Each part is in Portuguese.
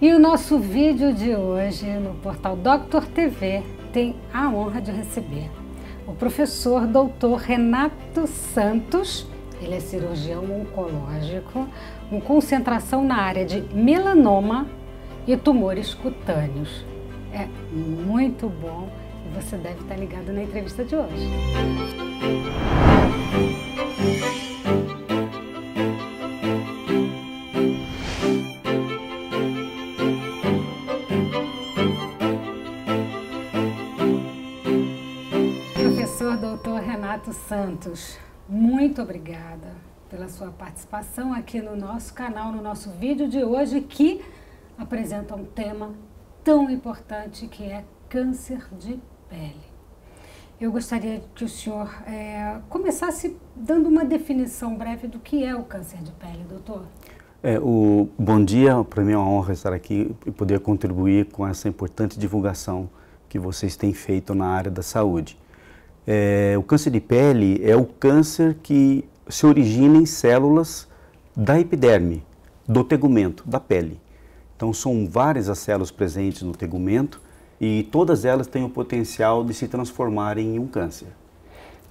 E o nosso vídeo de hoje no portal Doctor TV tem a honra de receber o professor doutor Renato Santos, ele é cirurgião oncológico, com concentração na área de melanoma e tumores cutâneos. É muito bom e você deve estar ligado na entrevista de hoje. Santos, muito obrigada pela sua participação aqui no nosso canal, no nosso vídeo de hoje, que apresenta um tema tão importante que é câncer de pele. Eu gostaria que o senhor é, começasse dando uma definição breve do que é o câncer de pele, doutor. É, o bom dia, para mim é uma honra estar aqui e poder contribuir com essa importante divulgação que vocês têm feito na área da saúde. É, o câncer de pele é o câncer que se origina em células da epiderme, do tegumento, da pele. Então são várias as células presentes no tegumento e todas elas têm o potencial de se transformarem em um câncer.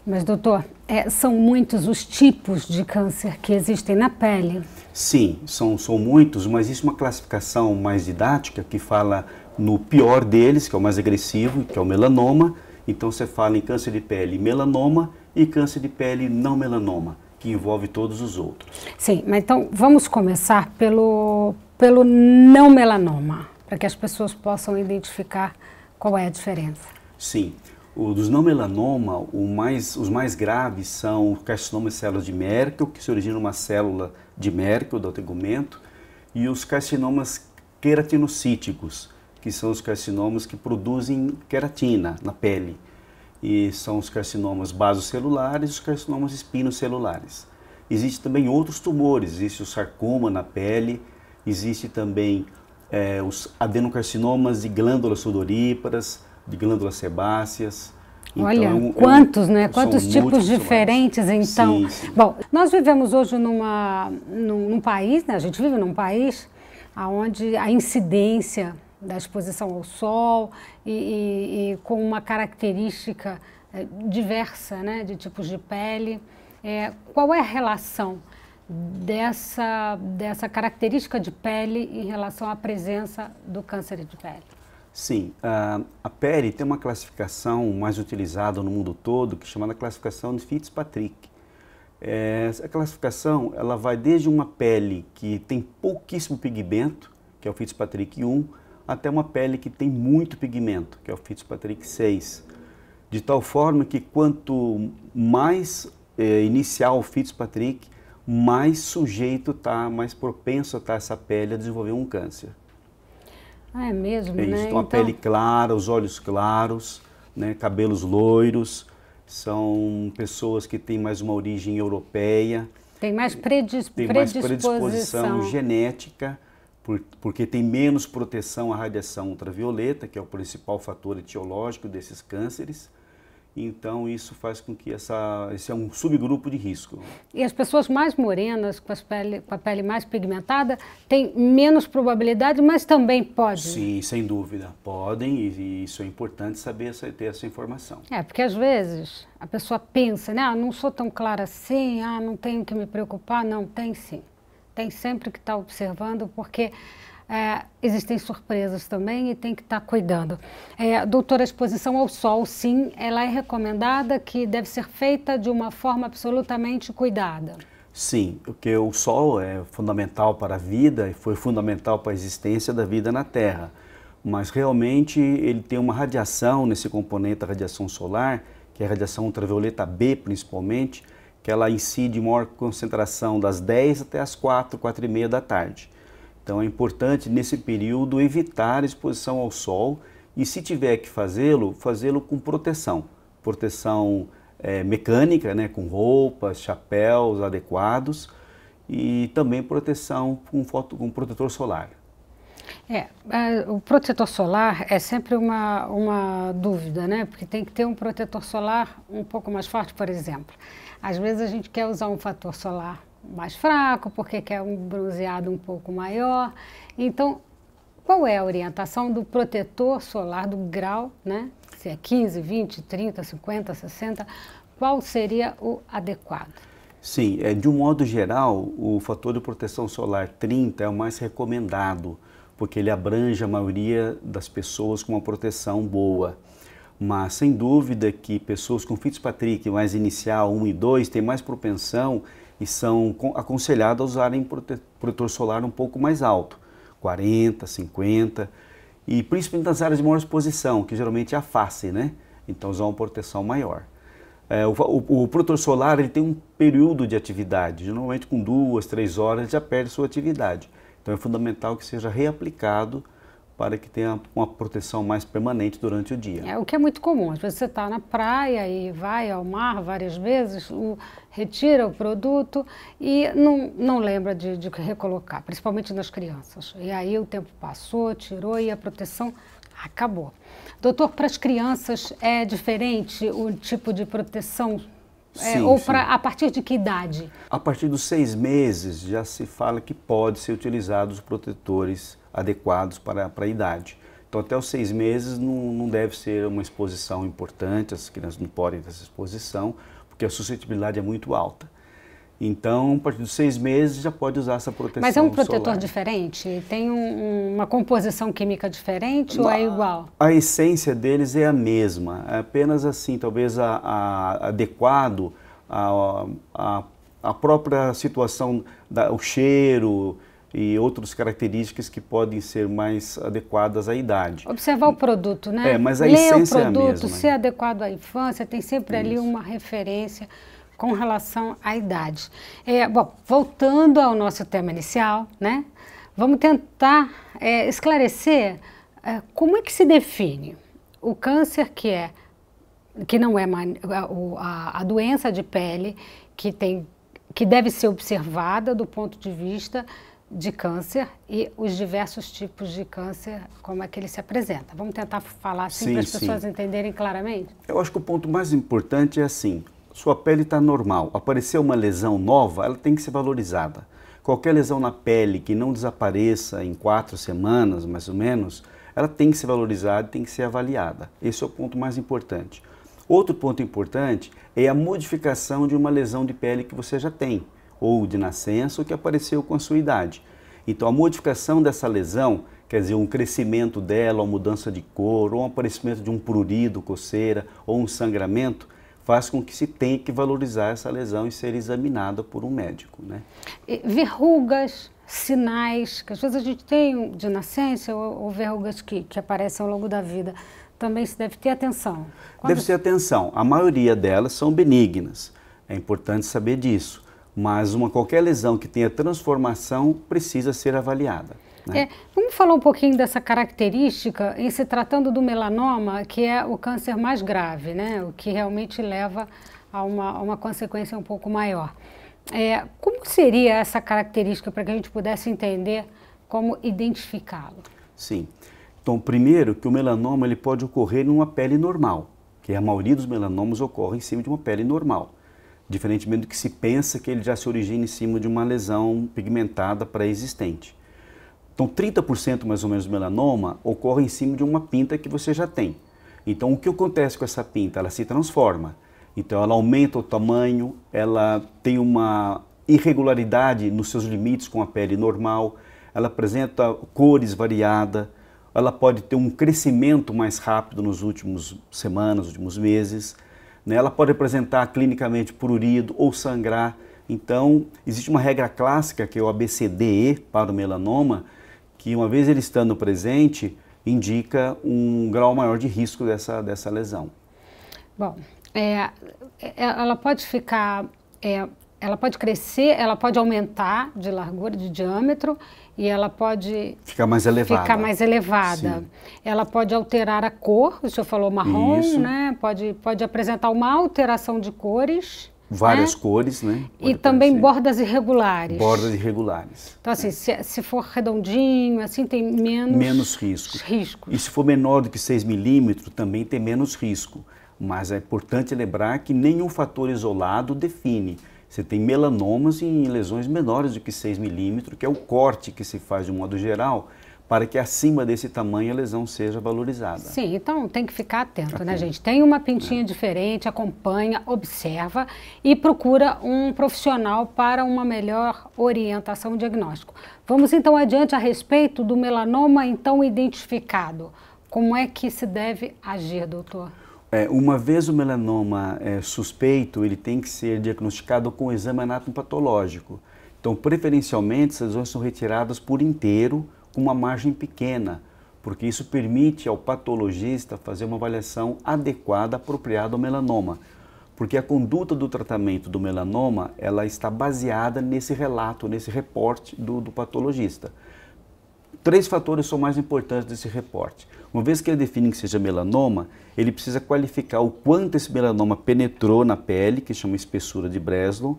Mas doutor, é, são muitos os tipos de câncer que existem na pele? Sim, são, são muitos, mas existe uma classificação mais didática que fala no pior deles, que é o mais agressivo, que é o melanoma, então você fala em câncer de pele melanoma e câncer de pele não melanoma, que envolve todos os outros. Sim, mas então vamos começar pelo, pelo não melanoma, para que as pessoas possam identificar qual é a diferença. Sim. O, dos não melanoma, mais, os mais graves são o carcinoma de células de Merkel, que se origina uma célula de Merkel, do tegumento, e os carcinomas queratinocíticos, que são os carcinomas que produzem queratina na pele. E são os carcinomas basocelulares e os carcinomas espinocelulares. Existem também outros tumores, existe o sarcoma na pele, existe também é, os adenocarcinomas de glândulas sudoríparas, de glândulas sebáceas. Olha, então, é quantos, né? Quantos tipos diferentes, então. Sim, sim. Bom, nós vivemos hoje numa, num, num país, né? A gente vive num país onde a incidência da exposição ao sol e, e, e com uma característica eh, diversa né, de tipos de pele. É, qual é a relação dessa, dessa característica de pele em relação à presença do câncer de pele? Sim, a, pele tem uma classificação mais utilizada no mundo todo, que é chamada classificação de Fitzpatrick. A é, essa classificação ela vai desde uma pele que tem pouquíssimo pigmento, que é o Fitzpatrick 1, até uma pele que tem muito pigmento, que é o Fitzpatrick 6. De tal forma que quanto mais eh, inicial o Fitzpatrick, mais sujeito está, mais propenso está essa pele a desenvolver um câncer. Ah, é mesmo, é isso, né? Então, a pele clara, os olhos claros, né, cabelos loiros, são pessoas que têm mais uma origem europeia. Tem mais, tem mais predisposição, predisposição genética por, porque tem menos proteção à radiação ultravioleta, que é o principal fator etiológico desses cânceres. Então, isso faz com que essa, esse é um subgrupo de risco. E as pessoas mais morenas, com, pele, com a pele mais pigmentada, têm menos probabilidade, mas também podem? Sim, sem dúvida. Podem, e, isso é importante saber, ter essa informação. É, porque às vezes a pessoa pensa, né? Ah, não sou tão clara assim, ah, não tenho que me preocupar. Não, tem sim tem sempre que estar tá observando, porque é, existem surpresas também e tem que estar tá cuidando. É, doutora, a exposição ao sol, sim, ela é recomendada que deve ser feita de uma forma absolutamente cuidada. Sim, porque o sol é fundamental para a vida e foi fundamental para a existência da vida na Terra. Mas realmente ele tem uma radiação nesse componente, da radiação solar, que é a radiação ultravioleta B principalmente, que ela incide maior concentração das 10 até as 4, 4 e meia da tarde. Então é importante nesse período evitar exposição ao sol e se tiver que fazê-lo, fazê-lo com proteção, proteção é, mecânica, né, com roupas, chapéus adequados e também proteção com, foto, com protetor solar. É, o protetor solar é sempre uma, uma dúvida, né? Porque tem que ter um protetor solar um pouco mais forte, por exemplo. Às vezes a gente quer usar um fator solar mais fraco, porque quer um bronzeado um pouco maior. Então, qual é a orientação do protetor solar, do grau, né? Se é 15, 20, 30, 50, 60, qual seria o adequado? Sim, é, de um modo geral, o fator de proteção solar 30 é o mais recomendado porque ele abrange a maioria das pessoas com uma proteção boa. Mas sem dúvida que pessoas com Fitzpatrick mais inicial 1 e 2 têm mais propensão e são aconselhadas a usarem protetor solar um pouco mais alto, 40, 50, e principalmente nas áreas de maior exposição, que geralmente é a face, né? Então usar uma proteção maior. É, o, o, o, protetor solar ele tem um período de atividade, normalmente com duas, três horas já perde sua atividade. Então é fundamental que seja reaplicado para que tenha uma proteção mais permanente durante o dia. É o que é muito comum. Às vezes você está na praia e vai ao mar várias vezes, o, retira o produto e não, não lembra de, de recolocar, principalmente nas crianças. E aí o tempo passou, tirou e a proteção acabou. Doutor, para as crianças é diferente o tipo de proteção é, sim, ou para a partir de que idade? A partir dos seis meses já se fala que pode ser utilizados os protetores adequados para, para a idade. Então, até os seis meses não, não deve ser uma exposição importante, as crianças não podem ter essa exposição, porque a suscetibilidade é muito alta. Então, a partir dos seis meses já pode usar essa proteção Mas é um protetor solar. diferente? Tem um, uma composição química diferente ou é a, é igual? A essência deles é a mesma. É apenas assim, talvez a, a, adequado à a, própria situação, da, o cheiro, e outras características que podem ser mais adequadas à idade. Observar o produto, né? É, mas a Ler essência o produto, é a mesma. ser né? adequado à infância, tem sempre Isso. ali uma referência com relação à idade. É, bom, voltando ao nosso tema inicial, né? Vamos tentar é, esclarecer é, como é que se define o câncer que é que não é a, a doença de pele que tem que deve ser observada do ponto de vista de câncer e os diversos tipos de câncer, como é que ele se apresenta. Vamos tentar falar assim para as pessoas entenderem claramente? Eu acho que o ponto mais importante é assim, sua pele está normal, apareceu uma lesão nova, ela tem que ser valorizada. Qualquer lesão na pele que não desapareça em quatro semanas, mais ou menos, ela tem que ser valorizada, tem que ser avaliada. Esse é o ponto mais importante. Outro ponto importante é a modificação de uma lesão de pele que você já tem, ou de nascença, ou que apareceu com a sua idade. Então, a modificação dessa lesão, quer dizer, um crescimento dela, uma mudança de cor, ou um aparecimento de um prurido, coceira, ou um sangramento, faz com que se tenha que valorizar essa lesão e ser examinada por um médico. Né? Verrugas, sinais, que às vezes a gente tem de nascença ou, ou verrugas que, que aparecem ao longo da vida, também se deve ter atenção. Quando... Deve ter atenção. A maioria delas são benignas. É importante saber disso. Mas uma qualquer lesão que tenha transformação precisa ser avaliada. Né? É, vamos falar um pouquinho dessa característica em se tratando do melanoma, que é o câncer mais grave, né? O que realmente leva a uma, a uma consequência um pouco maior. É, como seria essa característica para que a gente pudesse entender como identificá-lo? Sim. Então, primeiro, que o melanoma ele pode ocorrer em uma pele normal, que a maioria dos melanomas ocorre em cima de uma pele normal, diferentemente do que se pensa que ele já se origina em cima de uma lesão pigmentada pré-existente. Então, 30% mais ou menos do melanoma ocorre em cima de uma pinta que você já tem. Então, o que acontece com essa pinta? Ela se transforma. Então, ela aumenta o tamanho, ela tem uma irregularidade nos seus limites com a pele normal, ela apresenta cores variadas, ela pode ter um crescimento mais rápido nos últimos semanas, últimos meses, né? ela pode apresentar clinicamente prurido ou sangrar. Então, existe uma regra clássica que é o ABCDE para o melanoma, que uma vez ele estando presente, indica um grau maior de risco dessa, dessa lesão. Bom, é, é, ela pode ficar, é, ela pode crescer, ela pode aumentar de largura, de diâmetro e ela pode ficar mais elevada. Ficar mais elevada. Ela pode alterar a cor, o senhor falou marrom, Isso. né? Pode, pode apresentar uma alteração de cores. Várias né? cores, né? Pode e também aparecer. bordas irregulares. Bordas irregulares. Então, assim, é. se, se, for redondinho, assim, tem menos... Menos risco. Riscos. E se for menor do que 6 milímetros, também tem menos risco. Mas é importante lembrar que nenhum fator isolado define. Você tem melanomas em lesões menores do que 6 milímetros, que é o corte que se faz de um modo geral, para que acima desse tamanho a lesão seja valorizada. Sim, então tem que ficar atento, né, gente? Tem uma pintinha é. diferente, acompanha, observa e procura um profissional para uma melhor orientação diagnóstico. Vamos então adiante a respeito do melanoma então identificado. Como é que se deve agir, doutor? É, uma vez o melanoma é, suspeito, ele tem que ser diagnosticado com exame anatomopatológico. Então, preferencialmente, essas lesões são retiradas por inteiro, com uma margem pequena, porque isso permite ao patologista fazer uma avaliação adequada, apropriada ao melanoma. Porque a conduta do tratamento do melanoma, ela está baseada nesse relato, nesse reporte do, do patologista. Três fatores são mais importantes desse reporte. Uma vez que ele define que seja melanoma, ele precisa qualificar o quanto esse melanoma penetrou na pele, que chama espessura de Breslon.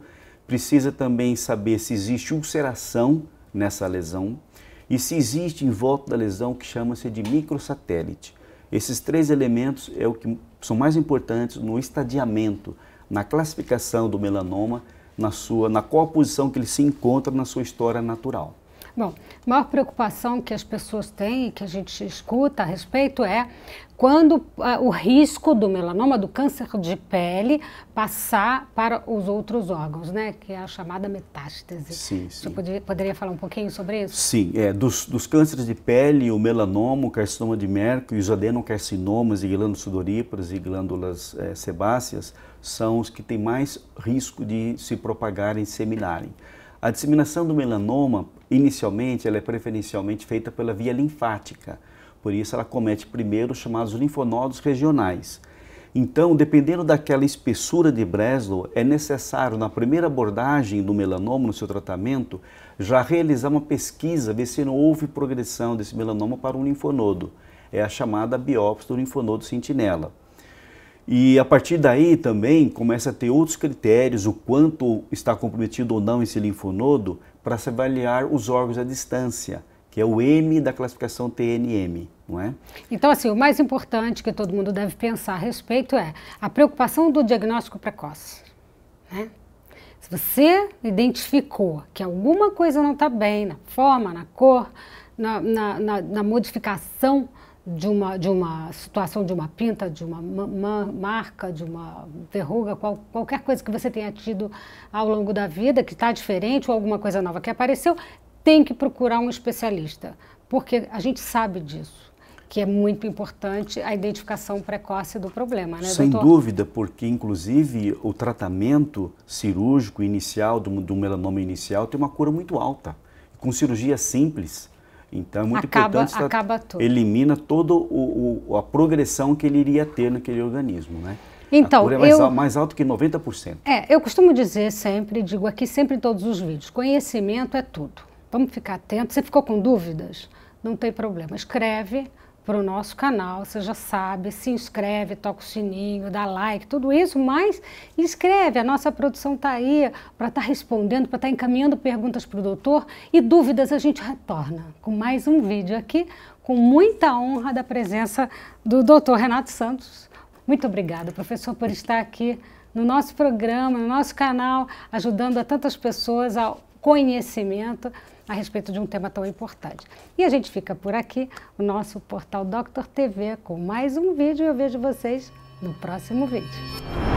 Precisa também saber se existe ulceração nessa lesão e se existe em volta da lesão que chama-se de microsatélite. Esses três elementos é o que são mais importantes no estadiamento, na classificação do melanoma, na sua, na qual posição que ele se encontra na sua história natural. Bom, a maior preocupação que as pessoas têm e que a gente escuta a respeito é quando ah, o risco do melanoma, do câncer de pele, passar para os outros órgãos, né? Que é a chamada metástase. Sim, sim. Você poderia, poderia falar um pouquinho sobre isso? Sim, é, dos, dos cânceres de pele, o melanoma, o carcinoma de Mercury, os adenocarcinomas e glândulas sudoríparas e glândulas é, sebáceas são os que têm mais risco de se propagarem e disseminarem. A disseminação do melanoma, inicialmente, ela é preferencialmente feita pela via linfática. Por isso, ela comete primeiro os chamados linfonodos regionais. Então, dependendo daquela espessura de Breslow, é necessário, na primeira abordagem do melanoma, no seu tratamento, já realizar uma pesquisa, ver se não houve progressão desse melanoma para um linfonodo. É a chamada biópsia do linfonodo sentinela. E a partir daí também começa a ter outros critérios, o quanto está comprometido ou não esse linfonodo, para se avaliar os órgãos à distância, que é o M da classificação TNM. não É? Então, assim, o mais importante que todo mundo deve pensar a respeito é a preocupação do diagnóstico precoce. Né? Se você identificou que alguma coisa não está bem na forma, na cor, na, na, na, na modificação de uma, de uma situação, de uma pinta, de uma, marca, de uma verruga, qual, qualquer coisa que você tenha tido ao longo da vida, que está diferente ou alguma coisa nova que apareceu, tem que procurar um especialista, porque a gente sabe disso. Que é muito importante a identificação precoce do problema, né, Sem doutor? dúvida, porque inclusive o tratamento cirúrgico inicial, do, do melanoma inicial, tem uma cura muito alta. Com cirurgia simples, então é muito acaba, importante. Acaba tudo. Elimina toda a progressão que ele iria ter naquele organismo, né? Então, a cura é mais, eu, mais alto que 90%. É, eu costumo dizer sempre, digo aqui sempre em todos os vídeos, conhecimento é tudo. Vamos ficar atentos. Você ficou com dúvidas? Não tem problema. Escreve, para o nosso canal, você já sabe, se inscreve, toca o sininho, dá like, tudo isso, mas escreve, a nossa produção está aí para estar tá respondendo, para estar tá encaminhando perguntas para o doutor e dúvidas a gente retorna com mais um vídeo aqui, com muita honra da presença do doutor Renato Santos. Muito obrigada, professor, por estar aqui no nosso programa, no nosso canal, ajudando a tantas pessoas a conhecimento a respeito de um tema tão importante. E a gente fica por aqui, o nosso portal Doctor TV, com mais um vídeo. Eu vejo vocês no próximo vídeo.